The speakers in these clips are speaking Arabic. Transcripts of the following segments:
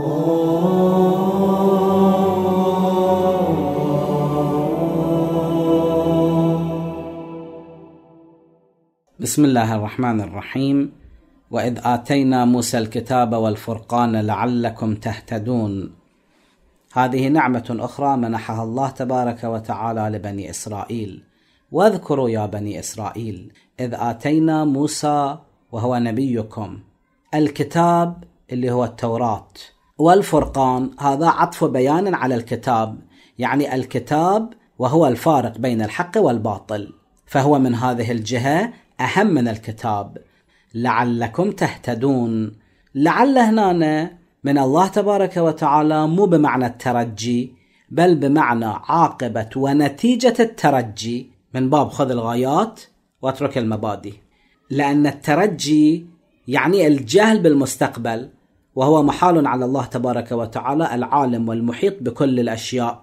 بسم الله الرحمن الرحيم واذ اتينا موسى الكتاب والفرقان لعلكم تهتدون هذه نعمه اخرى منحها الله تبارك وتعالى لبني اسرائيل واذكروا يا بني اسرائيل اذ اتينا موسى وهو نبيكم الكتاب اللي هو التوراه والفرقان هذا عطف بيان على الكتاب يعني الكتاب وهو الفارق بين الحق والباطل فهو من هذه الجهه اهم من الكتاب لعلكم تهتدون لعل هنا من الله تبارك وتعالى مو بمعنى الترجي بل بمعنى عاقبه ونتيجه الترجي من باب خذ الغايات واترك المبادئ لان الترجي يعني الجهل بالمستقبل وهو محال على الله تبارك وتعالى العالم والمحيط بكل الاشياء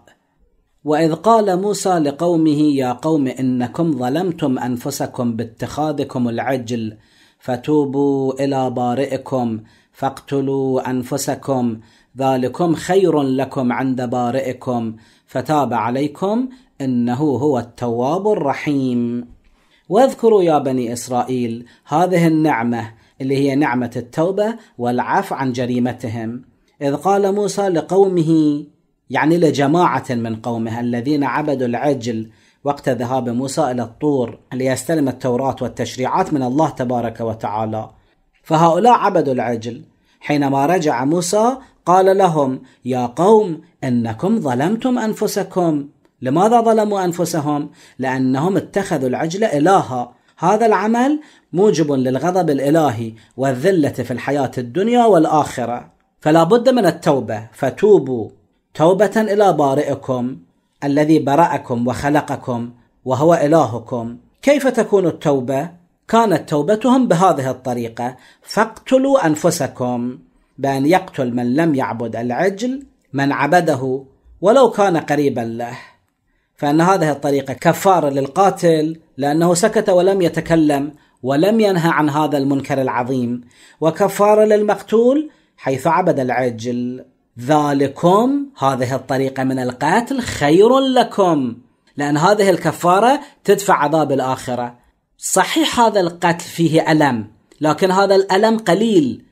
واذ قال موسى لقومه يا قوم انكم ظلمتم انفسكم باتخاذكم العجل فتوبوا الى بارئكم فاقتلوا انفسكم ذلكم خير لكم عند بارئكم فتاب عليكم انه هو التواب الرحيم واذكروا يا بني اسرائيل هذه النعمه اللي هي نعمة التوبة والعفو عن جريمتهم إذ قال موسى لقومه يعني لجماعة من قومه الذين عبدوا العجل وقت ذهاب موسى إلى الطور ليستلم التوراة والتشريعات من الله تبارك وتعالى فهؤلاء عبدوا العجل حينما رجع موسى قال لهم يا قوم انكم ظلمتم انفسكم لماذا ظلموا انفسهم لانهم اتخذوا العجل الها هذا العمل موجب للغضب الالهي والذله في الحياه الدنيا والاخره فلا بد من التوبه فتوبوا توبه الى بارئكم الذي برأكم وخلقكم وهو إلهكم كيف تكون التوبة؟ كانت توبتهم بهذه الطريقة فاقتلوا أنفسكم بأن يقتل من لم يعبد العجل من عبده ولو كان قريبا له فان هذه الطريقه كفاره للقاتل لانه سكت ولم يتكلم ولم ينهى عن هذا المنكر العظيم وكفاره للمقتول حيث عبد العجل ذلكم هذه الطريقه من القتل خير لكم لان هذه الكفاره تدفع عذاب الاخره صحيح هذا القتل فيه الم لكن هذا الالم قليل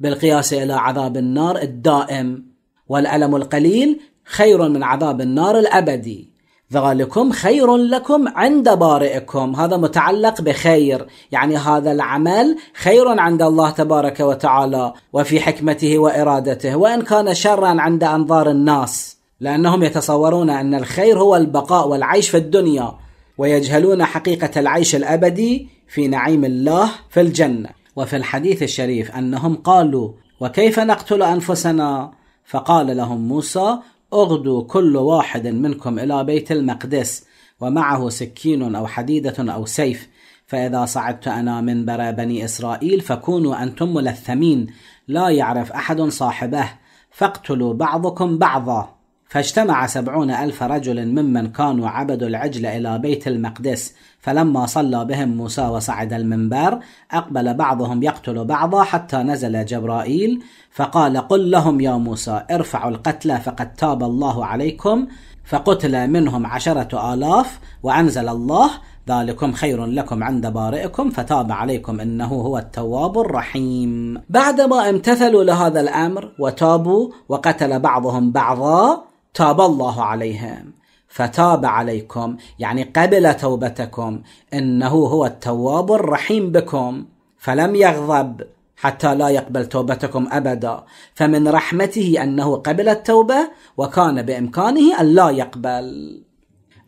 بالقياس الى عذاب النار الدائم والالم القليل خير من عذاب النار الابدي ذلكم خير لكم عند بارئكم هذا متعلق بخير يعني هذا العمل خير عند الله تبارك وتعالى وفي حكمته وارادته وان كان شرا عند انظار الناس لانهم يتصورون ان الخير هو البقاء والعيش في الدنيا ويجهلون حقيقه العيش الابدي في نعيم الله في الجنه وفي الحديث الشريف انهم قالوا وكيف نقتل انفسنا فقال لهم موسى اغدوا كل واحد منكم إلى بيت المقدس ومعه سكين أو حديدة أو سيف فإذا صعدت أنا منبر بني إسرائيل فكونوا أنتم ملثمين لا يعرف أحد صاحبه فاقتلوا بعضكم بعضا فاجتمع سبعون ألف رجل ممن كانوا عبدوا العجل إلى بيت المقدس فلما صلى بهم موسى وصعد المنبر أقبل بعضهم يقتل بعضا حتى نزل جبرائيل فقال قل لهم يا موسى ارفعوا القتلى فقد تاب الله عليكم فقتل منهم عشرة آلاف وأنزل الله ذلكم خير لكم عند بارئكم فتاب عليكم انه هو التواب الرحيم. بعدما امتثلوا لهذا الامر وتابوا وقتل بعضهم بعضا تاب الله عليهم فتاب عليكم يعني قبل توبتكم انه هو التواب الرحيم بكم فلم يغضب حتى لا يقبل توبتكم ابدا فمن رحمته انه قبل التوبه وكان بامكانه ان لا يقبل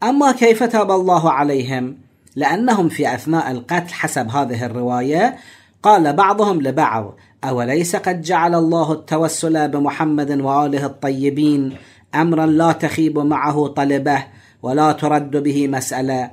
اما كيف تاب الله عليهم لانهم في اثناء القتل حسب هذه الروايه قال بعضهم لبعض اوليس قد جعل الله التوسل بمحمد واله الطيبين امرا لا تخيب معه طلبه ولا ترد به مساله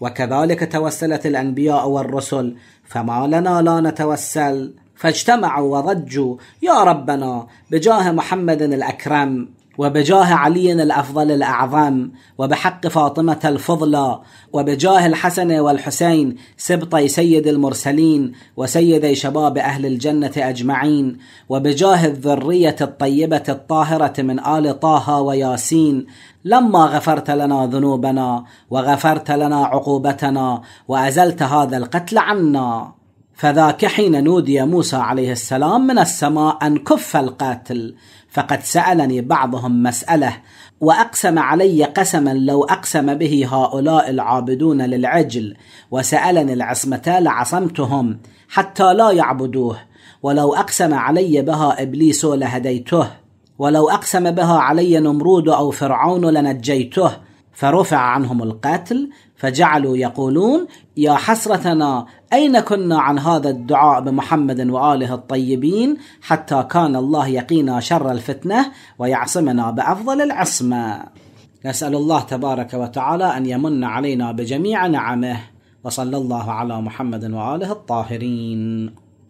وكذلك توسلت الانبياء والرسل فما لنا لا نتوسل فاجتمعوا وضجوا يا ربنا بجاه محمد الاكرم وبجاه علي الأفضل الأعظم وبحق فاطمة الفضلى وبجاه الحسن والحسين سبطي سيد المرسلين وسيدي شباب أهل الجنة أجمعين وبجاه الذرية الطيبة الطاهرة من آل طه وياسين لما غفرت لنا ذنوبنا وغفرت لنا عقوبتنا وأزلت هذا القتل عنا فذاك حين نودي موسى عليه السلام من السماء ان كف القاتل فقد سالني بعضهم مساله واقسم علي قسما لو اقسم به هؤلاء العابدون للعجل وسالني العصمه لعصمتهم حتى لا يعبدوه ولو اقسم علي بها ابليس لهديته ولو اقسم بها علي نمرود او فرعون لنجيته فرفع عنهم القتل فجعلوا يقولون يا حسرتنا اين كنا عن هذا الدعاء بمحمد واله الطيبين حتى كان الله يقينا شر الفتنه ويعصمنا بافضل العصمه. نسال الله تبارك وتعالى ان يمن علينا بجميع نعمه وصلى الله على محمد واله الطاهرين.